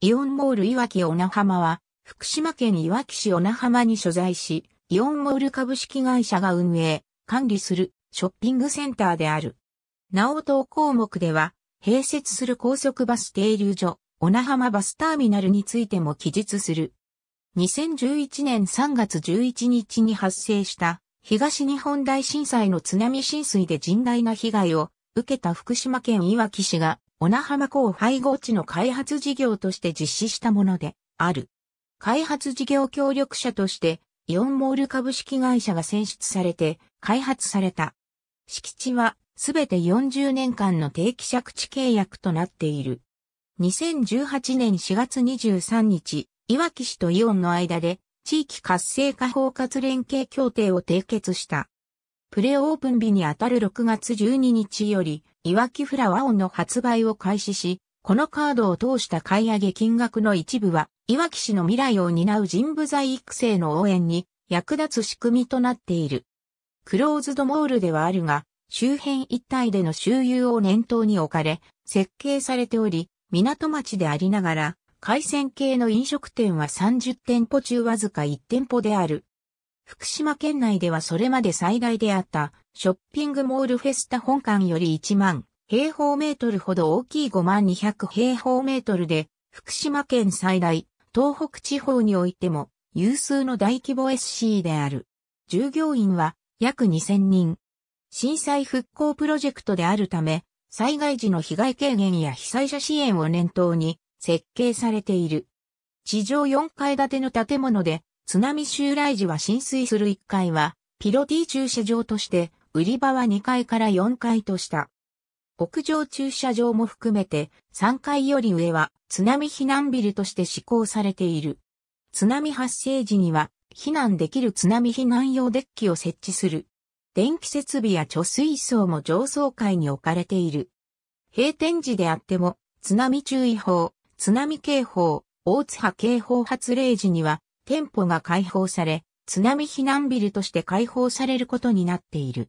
イオンモールいわき小名浜は、福島県いわき市小名浜に所在し、イオンモール株式会社が運営、管理するショッピングセンターである。なお当項目では、併設する高速バス停留所、小名浜バスターミナルについても記述する。2011年3月11日に発生した東日本大震災の津波浸水で甚大な被害を受けた福島県いわき市が小名浜港配合地の開発事業として実施したものである。開発事業協力者として、イオンモール株式会社が選出されて開発された。敷地はすべて40年間の定期借地契約となっている。2018年4月23日、いわき市とイオンの間で地域活性化包括連携協定を締結した。プレオープン日にあたる6月12日より、いわきフラワオンの発売を開始し、このカードを通した買い上げ金額の一部は、いわき市の未来を担う人部材育成の応援に役立つ仕組みとなっている。クローズドモールではあるが、周辺一帯での周遊を念頭に置かれ、設計されており、港町でありながら、海鮮系の飲食店は30店舗中わずか1店舗である。福島県内ではそれまで最大であったショッピングモールフェスタ本館より1万平方メートルほど大きい5万200平方メートルで福島県最大東北地方においても有数の大規模 SC である。従業員は約2000人。震災復興プロジェクトであるため、災害時の被害軽減や被災者支援を念頭に設計されている。地上4階建ての建物で津波襲来時は浸水する1階は、ピロティ駐車場として、売り場は2階から4階とした。屋上駐車場も含めて、3階より上は津波避難ビルとして施行されている。津波発生時には、避難できる津波避難用デッキを設置する。電気設備や貯水槽も上層階に置かれている。閉店時であっても、津波注意報、津波警報、大津波警報発令時には、店舗が開放され、津波避難ビルとして開放されることになっている。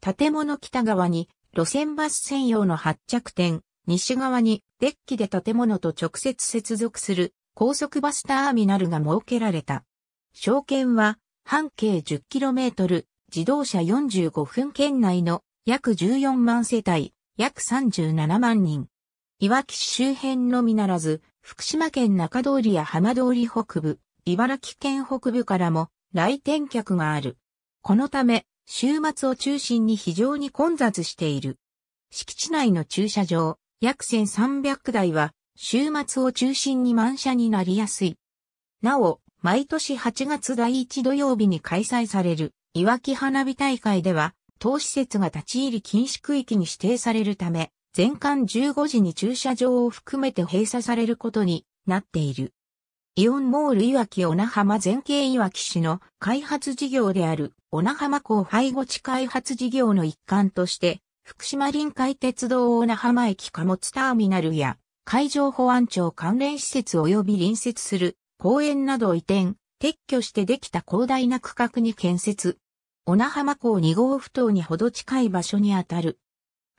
建物北側に路線バス専用の発着点、西側にデッキで建物と直接接続する高速バスターミナルが設けられた。証券は半径 10km、自動車45分圏内の約14万世帯、約37万人。いわき市周辺のみならず、福島県中通りや浜通り北部、茨城県北部からも来店客がある。このため、週末を中心に非常に混雑している。敷地内の駐車場、約1300台は、週末を中心に満車になりやすい。なお、毎年8月第1土曜日に開催される、いわき花火大会では、当施設が立ち入り禁止区域に指定されるため、全館15時に駐車場を含めて閉鎖されることになっている。イオンモールいわき小名浜全景いわき市の開発事業である小名浜港廃後地開発事業の一環として、福島臨海鉄道小名浜駅貨物ターミナルや海上保安庁関連施設及び隣接する公園などを移転、撤去してできた広大な区画に建設。小名浜港2号埠頭にほど近い場所にあたる。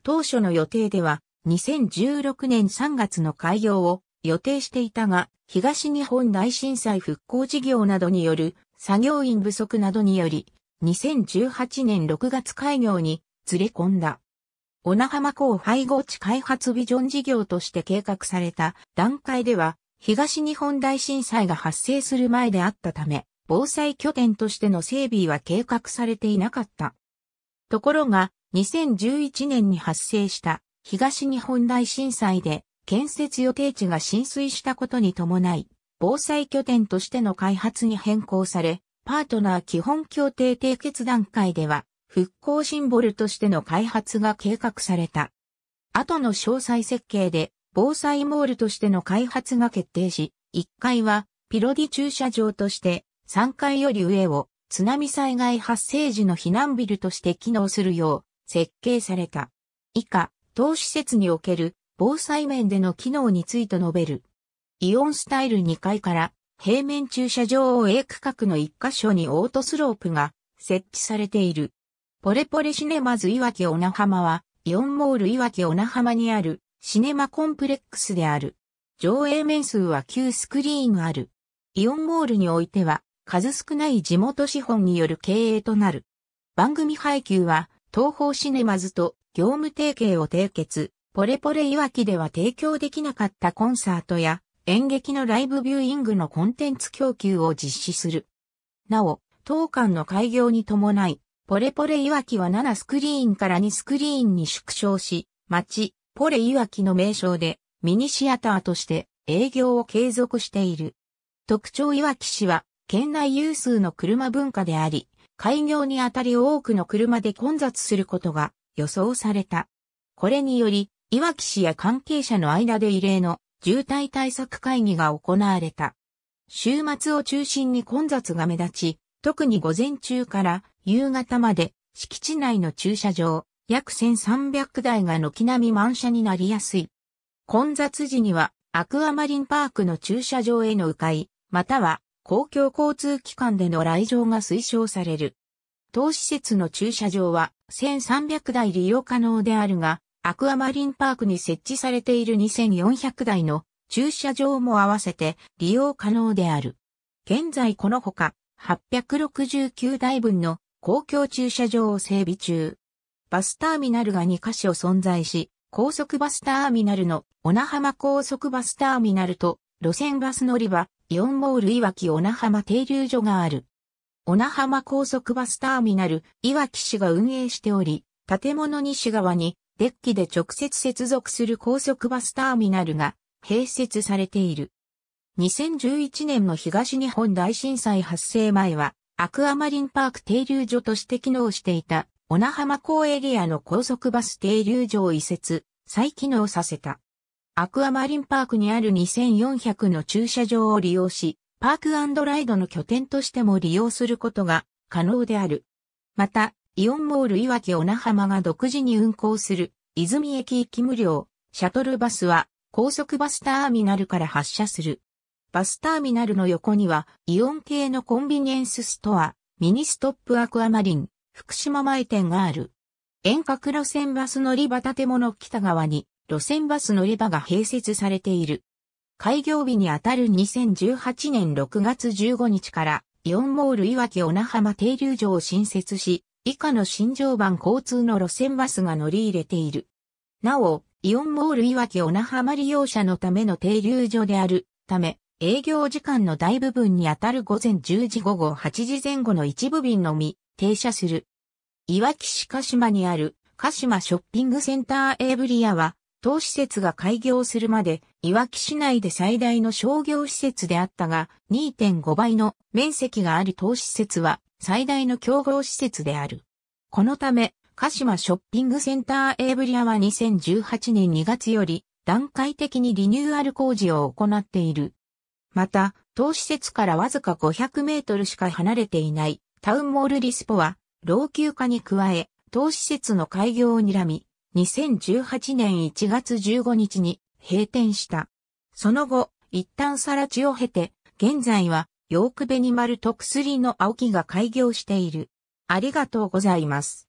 当初の予定では、2016年3月の開業を予定していたが、東日本大震災復興事業などによる作業員不足などにより、2018年6月開業にずれ込んだ。小名浜港配合地開発ビジョン事業として計画された段階では、東日本大震災が発生する前であったため、防災拠点としての整備は計画されていなかった。ところが、2011年に発生した東日本大震災で建設予定地が浸水したことに伴い、防災拠点としての開発に変更され、パートナー基本協定締結段階では、復興シンボルとしての開発が計画された。後の詳細設計で、防災モールとしての開発が決定し、1階はピロディ駐車場として、3階より上を津波災害発生時の避難ビルとして機能するよう設計された。以下、当施設における防災面での機能について述べる。イオンスタイル2階から平面駐車場を A 区画の1箇所にオートスロープが設置されている。ポレポレシネマズ岩木小名浜はイオンモール岩木小名浜にあるシネマコンプレックスである。上映面数は9スクリーンある。イオンモールにおいては数少ない地元資本による経営となる。番組配給は東方シネマズと業務提携を締結、ポレポレいわきでは提供できなかったコンサートや演劇のライブビューイングのコンテンツ供給を実施する。なお、当館の開業に伴い、ポレポレいわきは7スクリーンから2スクリーンに縮小し、町、ポレいわきの名称でミニシアターとして営業を継続している。特徴いわき市は県内有数の車文化であり、開業にあたり多くの車で混雑することが予想された。これにより、いわき市や関係者の間で異例の渋滞対策会議が行われた。週末を中心に混雑が目立ち、特に午前中から夕方まで敷地内の駐車場約1300台が軒並み満車になりやすい。混雑時にはアクアマリンパークの駐車場への迂回、または公共交通機関での来場が推奨される。当施設の駐車場は1300台利用可能であるが、アクアマリンパークに設置されている2400台の駐車場も合わせて利用可能である。現在このほか869台分の公共駐車場を整備中。バスターミナルが2カ所存在し、高速バスターミナルの小名浜高速バスターミナルと路線バス乗り場、イオンモールいわき小名浜停留所がある。小名浜高速バスターミナルいわき市が運営しており、建物西側にデッキで直接接続する高速バスターミナルが併設されている。2011年の東日本大震災発生前は、アクアマリンパーク停留所として機能していた、小名浜港エリアの高速バス停留所を移設、再機能させた。アクアマリンパークにある2400の駐車場を利用し、パークライドの拠点としても利用することが可能である。また、イオンモール岩木小名浜が独自に運行する、泉駅行き無料、シャトルバスは、高速バスターミナルから発車する。バスターミナルの横には、イオン系のコンビニエンスストア、ミニストップアクアマリン、福島前店がある。遠隔路線バス乗り場建物北側に、路線バス乗り場が併設されている。開業日にあたる2018年6月15日から、イオンモール岩木小名浜停留所を新設し、以下の新常磐交通の路線バスが乗り入れている。なお、イオンモールいわき小名浜利用者のための停留所であるため、営業時間の大部分にあたる午前10時午後8時前後の一部便のみ停車する。いわき市鹿島にある鹿島ショッピングセンターエイブリアは、当施設が開業するまで、いわき市内で最大の商業施設であったが、2.5倍の面積がある当施設は、最大の競合施設である。このため、鹿島ショッピングセンターエイブリアは2018年2月より段階的にリニューアル工事を行っている。また、当施設からわずか500メートルしか離れていないタウンモールリスポは老朽化に加え、当施設の開業を睨み、2018年1月15日に閉店した。その後、一旦更地を経て、現在はヨークベニマルと薬の青木が開業している。ありがとうございます。